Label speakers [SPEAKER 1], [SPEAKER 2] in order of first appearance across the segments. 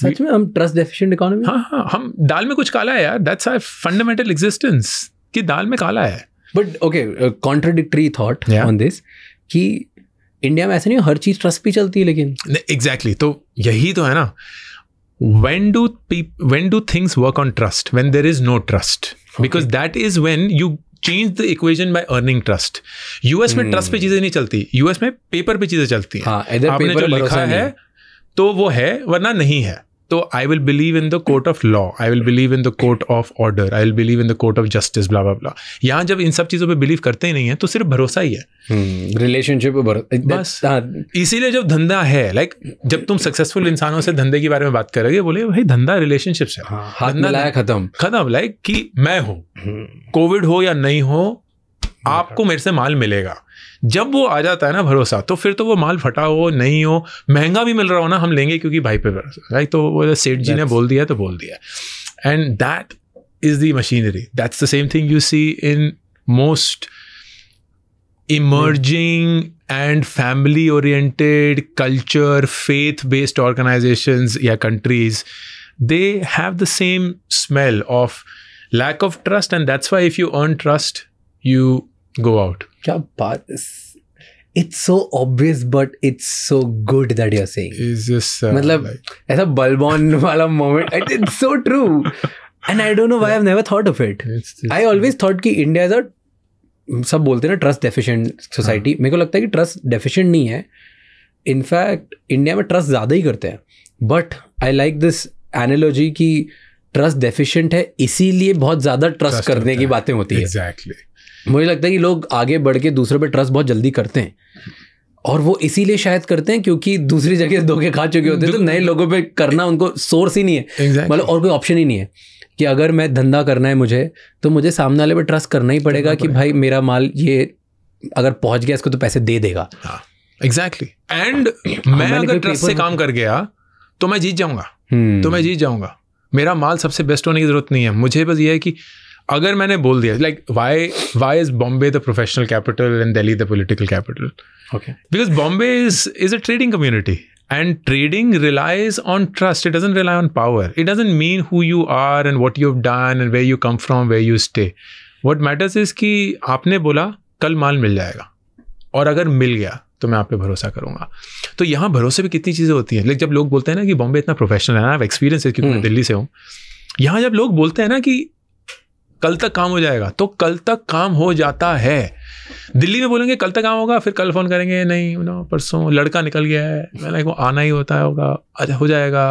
[SPEAKER 1] सच में हम trust deficient economy हाँ
[SPEAKER 2] हाँ हम दाल में कुछ काला
[SPEAKER 1] है यार दैट्स आई फंडामेंटल एग्जिस्टेंस कि दाल में काला है but okay contradictory thought on this कि इंडिया में ऐसा नहीं हर चीज ट्रस्ट पे चलती है लेकिन एग्जैक्टली
[SPEAKER 2] exactly, तो यही तो है ना when do people when do things work on trust when there is no trust okay. because that is when change the equation by earning trust US में ट्रस्ट hmm. पे चीजें नहीं चलती यूएस में पेपर पे चीजें चलती हैं हाँ, आपने जो लिखा है तो वो है वरना नहीं है तो I will believe in the court of law I will believe in the court of order I will believe in the court of justice blah blah यहाँ जब इन सब चीज़ों पे बिलीव करते ही नहीं है तो सिर्फ
[SPEAKER 1] भरोसा ही है हम्म, रिलेशनशिप बस
[SPEAKER 2] इसीलिए जब धंधा है लाइक जब तुम सक्सेसफुल इंसानों से धंधे के बारे में बात करोगे बोले भाई धंधा रिलेशनशिप है हाँ, खत्म खत्म लाइक कि मैं हूँ कोविड हम्म। हो या नहीं हो हाँ। आपको मेरे से माल मिलेगा जब वो आ जाता है ना भरोसा तो फिर तो वो माल फटा हो नहीं हो महंगा भी मिल रहा हो ना हम लेंगे क्योंकि भाई पे भरोसा राइट तो वो सेठ जी ने बोल दिया तो बोल दिया and that is the machinery that's the same thing you see in most emerging and family oriented culture faith based organisation या countries they have the same smell of lack of trust and that's why if you earn trust you go out.
[SPEAKER 1] It's so obvious but it's so good that you're saying मतलब ऐसा bulb on वाला moment it's so true and I don't know why never thought of it I always thought कि India is a सब बोलते हैं ना trust deficient society मेरे को लगता है कि ट्रस्ट डेफिशिएंट नहीं है इनफैक्ट इंडिया में ट्रस्ट ज़्यादा ही करते हैं but I like this analogy कि ट्रस्ट डेफिशिएंट है इसीलिए बहुत ज़्यादा ट्रस्ट करने की बातें होती है एग्जैक्टली मुझे लगता है कि लोग आगे बढ़ के दूसरे पे ट्रस्ट बहुत जल्दी करते हैं और वो इसीलिए शायद करते हैं क्योंकि दूसरी जगह धोखे खा चुके होते हैं तो नए लोगों पे करना उनको सोर्स ही नहीं है exactly. मतलब और कोई ऑप्शन ही नहीं है कि अगर मैं धंधा करना है मुझे तो मुझे सामने वाले पे ट्रस्ट करना ही पड़ेगा कि भाई मेरा माल ये अगर पहुंच गया इसको तो पैसे दे देगा एग्जैक्टली
[SPEAKER 2] हाँ, एंड मैं अगर ट्रस्ट से काम कर गया तो मैं जीत जाऊंगा हम्म। तो मैं जीत जाऊंगा मेरा माल सबसे बेस्ट होने की जरूरत नहीं है मुझे बस ये है कि अगर मैंने बोल दिया like why why is Bombay the professional capital and Delhi the political capital okay because Bombay is is a trading community and trading relies on trust it doesn't rely on power it doesn't mean who you are and what you have done and where you come from where you stay what matters is कि आपने बोला कल माल मिल जाएगा और अगर मिल गया तो मैं आप पे भरोसा करूंगा तो यहाँ भरोसे भी कितनी चीज़ें होती हैं लेकिन जब लोग बोलते हैं ना कि बॉम्बे इतना प्रोफेशनल है ना एक्सपीरियंस है क्योंकि मैं हम्म। दिल्ली से हूँ यहाँ जब लोग बोलते हैं ना कि कल तक काम हो जाएगा तो कल तक काम हो जाता है दिल्ली में बोलेंगे कल तक काम होगा फिर कल फ़ोन करेंगे नहीं परसों लड़का निकल गया है मैंने कहा आना ही होता होगा अच्छा हो जाएगा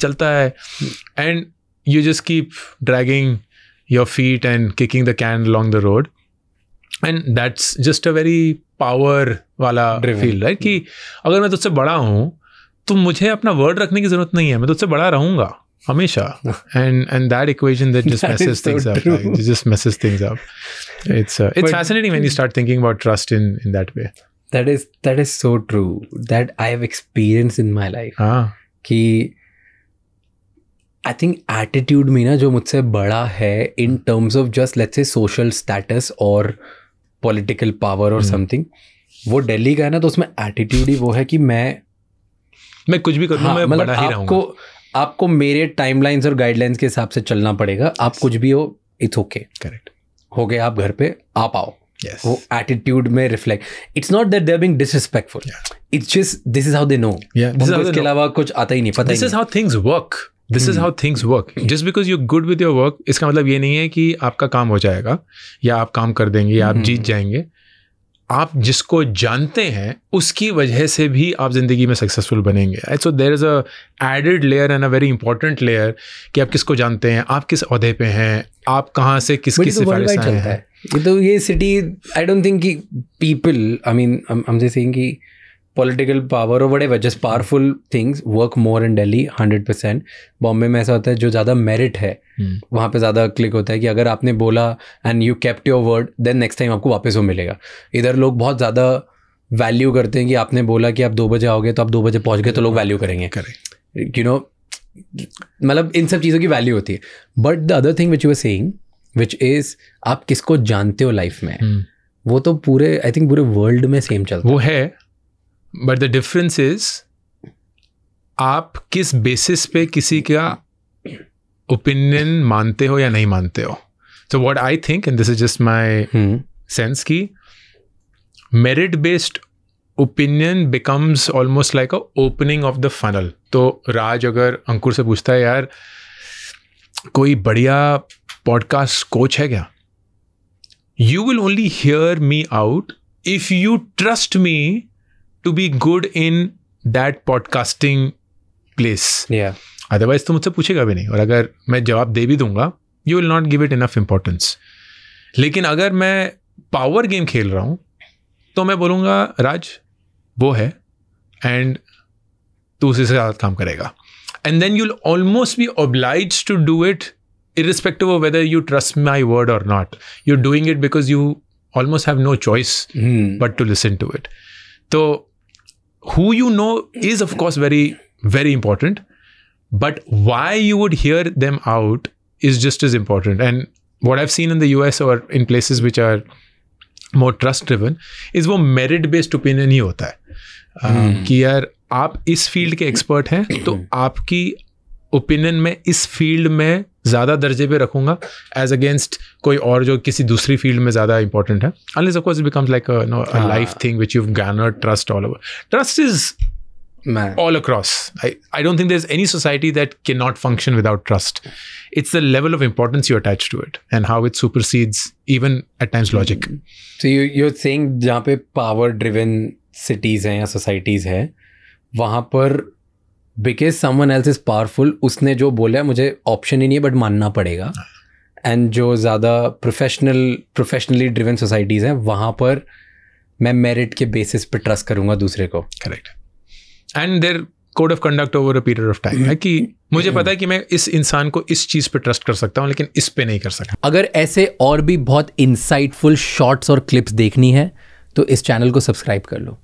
[SPEAKER 2] चलता है and you just keep dragging your feet and kicking the can long the road and that's just a very power वाला फील राइट कि hmm. अगर मैं तुझसे बड़ा हूँ तो मुझे अपना वर्ड रखने की ज़रूरत नहीं है मैं तुझसे बड़ा रहूँगा Amisha. and and that equation that just that messes so things true. up. Like, it just messes things up. It's uh, it's but, fascinating when you start thinking about trust in in that way.
[SPEAKER 1] That is that is so true. That I have experienced in my life. Ah. Ki, I think attitude में ना जो मुझसे बड़ा है in terms of just let's say social status और political power और something वो दिल्ली का है ना तो उसमें एटीट्यूड ही वो है कि मैं मैं कुछ भी करूँ हाँ, मैं बड़ा ही आपको आपको मेरे टाइमलाइंस और गाइडलाइंस के हिसाब से चलना पड़ेगा आप कुछ भी हो इट्स ओके करेक्ट हो गए आप घर पे आप आओ yes. वो एटीट्यूड में reflect it's not that there being disrespectful it's just this is how they know इसके
[SPEAKER 2] अलावा कुछ आता ही नहीं पता this is how things work this is how things work just because you good with your work इसका मतलब ये नहीं है कि आपका काम हो जाएगा या आप काम कर देंगे या आप hmm. जीत जाएंगे आप जिसको जानते हैं उसकी वजह से भी आप ज़िंदगी में सक्सेसफुल बनेंगे so there is a added layer and a very important layer कि आप किसको जानते हैं आप किस अहदे पे हैं आप कहाँ से किस तो सिफारिश आए है
[SPEAKER 1] ये तो ये सिटी आई डोंट थिंक कि पीपल आई मीन हम जैसे कि पॉलिटिकल पावर और बड़े वजह powerful things work more in daily hundred percent Bombay में ऐसा होता है जो ज़्यादा मेरिट है hmm. वहाँ पे ज़्यादा क्लिक होता है कि अगर आपने बोला and you kept your word then next time आपको वापस वो मिलेगा इधर लोग बहुत ज़्यादा वैल्यू करते हैं कि आपने बोला कि आप दो बजे आओगे तो आप दो बजे पहुँच गए तो लोग वैल्यू करेंगे करें यू नो मतलब इन सब चीज़ों की वैल्यू होती है but the other thing which you are saying which is आप किसको जानते हो लाइफ में hmm. वो तो पूरे आई थिंक पूरे वर्ल्ड में सेम चलता वो
[SPEAKER 2] है बट द डिफरेंस इज आप किस बेसिस पे किसी का ओपिनियन मानते हो या नहीं मानते हो तो what I think and this is just my sense की merit based opinion becomes almost like a opening of the funnel तो राज अगर अंकुर से पूछता है यार कोई बढ़िया पॉडकास्ट कोच है क्या you will only hear me out if you trust me to be good in that podcasting place otherwise तो मुझसे पूछेगा भी नहीं और अगर मैं जवाब दे भी दूंगा you will not give it enough importance लेकिन अगर मैं पावर गेम खेल रहा हूँ तो मैं बोलूँगा राज वो है एंड तू उसी से ज़्यादा काम करेगा and then you'll almost be oblige to do it irrespective of whether you trust my word और not you doing it because you almost have no choice but to listen to it तो who you know is of course very very important but why you would hear them out is just as important and what i've seen in the us or in places which are more trust driven is wo merit based opinion hi hota hai uh, hmm. ki yaar aap is field ke expert hain to aapki opinion mein is field mein ज़्यादा दर्जे पे रखूंगा as against कोई और जो किसी दूसरी field में ज़्यादा इंपॉर्टेंट है unless of course becomes like life thing which you gain trust all over trust is may all across I I don't think there is any society that can not function without trust it's the level of importance you attach to it and how it supersedes even at times logic
[SPEAKER 1] so you you think जहाँ पे power driven cities हैं या societies हैं वहाँ पर because someone else is powerful उसने जो बोला मुझे ऑप्शन ही नहीं है बट मानना पड़ेगा एंड जो ज़्यादा प्रोफेशनल प्रोफेशनली ड्रिवन सोसाइटीज़ हैं वहाँ पर मैं मेरिट के बेसिस पे ट्रस्ट करूँगा दूसरे को correct
[SPEAKER 2] and there code of
[SPEAKER 1] conduct over a period of time है कि
[SPEAKER 2] मुझे पता है कि मैं इस इंसान को इस चीज़ पे ट्रस्ट कर सकता हूँ लेकिन
[SPEAKER 1] इस पे नहीं कर सकता अगर ऐसे और भी बहुत इंसाइटफुल शॉर्ट्स और क्लिप्स देखनी है तो इस चैनल को सब्सक्राइब कर लो